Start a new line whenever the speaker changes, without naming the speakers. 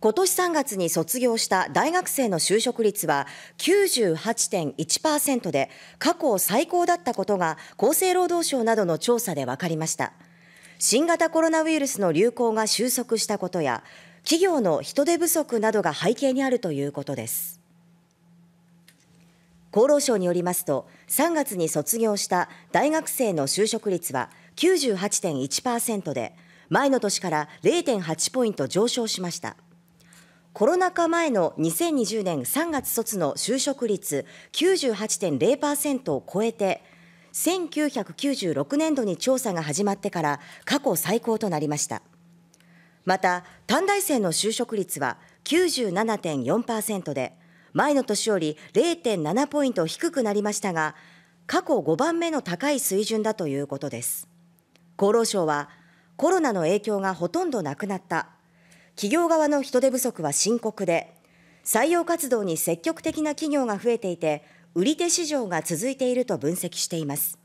今年3月に卒業した大学生の就職率は98.1%で過去最高だったことが厚生労働省などの調査で分かりました新型コロナウイルスの流行が収束したことや企業の人手不足などが背景にあるということです厚労省によりますと3月に卒業した大学生の就職率は98.1%で前の年から0.8ポイント上昇しました。コロナ禍前の2020年3月卒の就職率98.0%を超えて、1996年度に調査が始まってから過去最高となりました。また、短大生の就職率は97.4%で、前の年より0.7ポイント低くなりましたが、過去5番目の高い水準だということです。厚労省は、コロナの影響がほとんどなくなった。企業側の人手不足は深刻で、採用活動に積極的な企業が増えていて、売り手市場が続いていると分析しています。